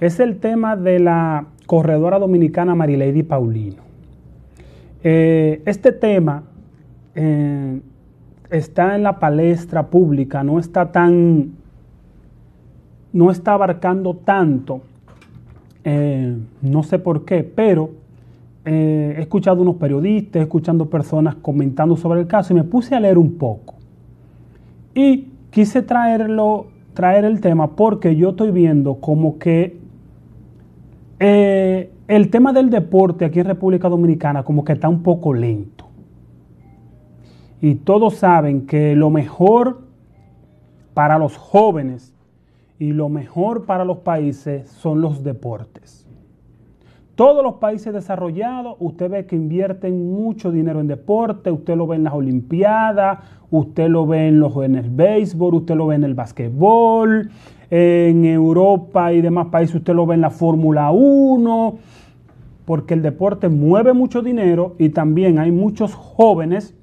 es el tema de la corredora dominicana Marilady Paulino. Eh, este tema eh, está en la palestra pública, no está tan, no está abarcando tanto, eh, no sé por qué, pero he escuchado unos periodistas, escuchando personas comentando sobre el caso y me puse a leer un poco. Y quise traerlo, traer el tema porque yo estoy viendo como que eh, el tema del deporte aquí en República Dominicana como que está un poco lento. Y todos saben que lo mejor para los jóvenes y lo mejor para los países son los deportes. Todos los países desarrollados, usted ve que invierten mucho dinero en deporte, usted lo ve en las Olimpiadas, usted lo ve en, los, en el béisbol, usted lo ve en el basquetbol, en Europa y demás países usted lo ve en la Fórmula 1, porque el deporte mueve mucho dinero y también hay muchos jóvenes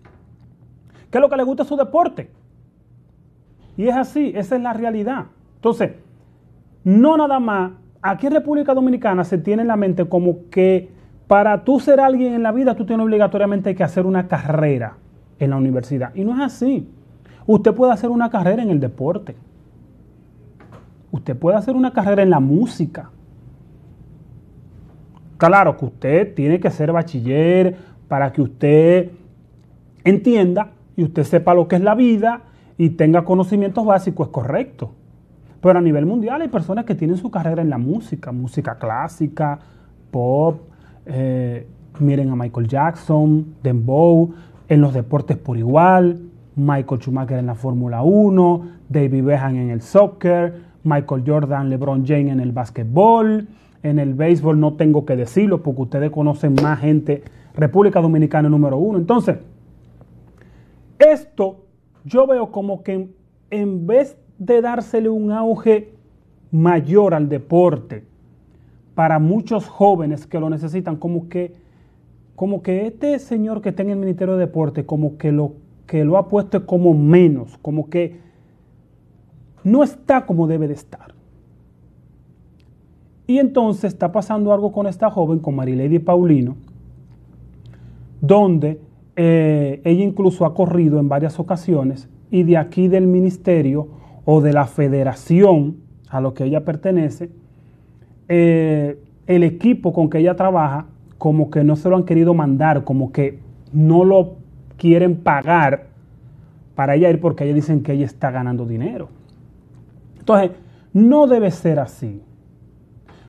que lo que les gusta es su deporte. Y es así, esa es la realidad. Entonces, no nada más, aquí en República Dominicana se tiene en la mente como que para tú ser alguien en la vida, tú tienes obligatoriamente que hacer una carrera en la universidad. Y no es así. Usted puede hacer una carrera en el deporte. Usted puede hacer una carrera en la música. Claro que usted tiene que ser bachiller para que usted entienda y usted sepa lo que es la vida y tenga conocimientos básicos, es correcto. Pero a nivel mundial hay personas que tienen su carrera en la música, música clásica, pop, eh, miren a Michael Jackson, Bow, en los deportes por igual, Michael Schumacher en la Fórmula 1, David Behan en el soccer, Michael Jordan, LeBron James en el básquetbol, en el béisbol no tengo que decirlo porque ustedes conocen más gente, República Dominicana número uno. Entonces, esto yo veo como que en vez de dársele un auge mayor al deporte para muchos jóvenes que lo necesitan, como que, como que este señor que está en el Ministerio de Deporte, como que lo que lo ha puesto como menos, como que no está como debe de estar. Y entonces está pasando algo con esta joven, con Marilady Paulino, donde eh, ella incluso ha corrido en varias ocasiones y de aquí del ministerio o de la federación a lo que ella pertenece, eh, el equipo con que ella trabaja como que no se lo han querido mandar, como que no lo quieren pagar para ella ir porque ella dicen que ella está ganando dinero. Entonces, no debe ser así.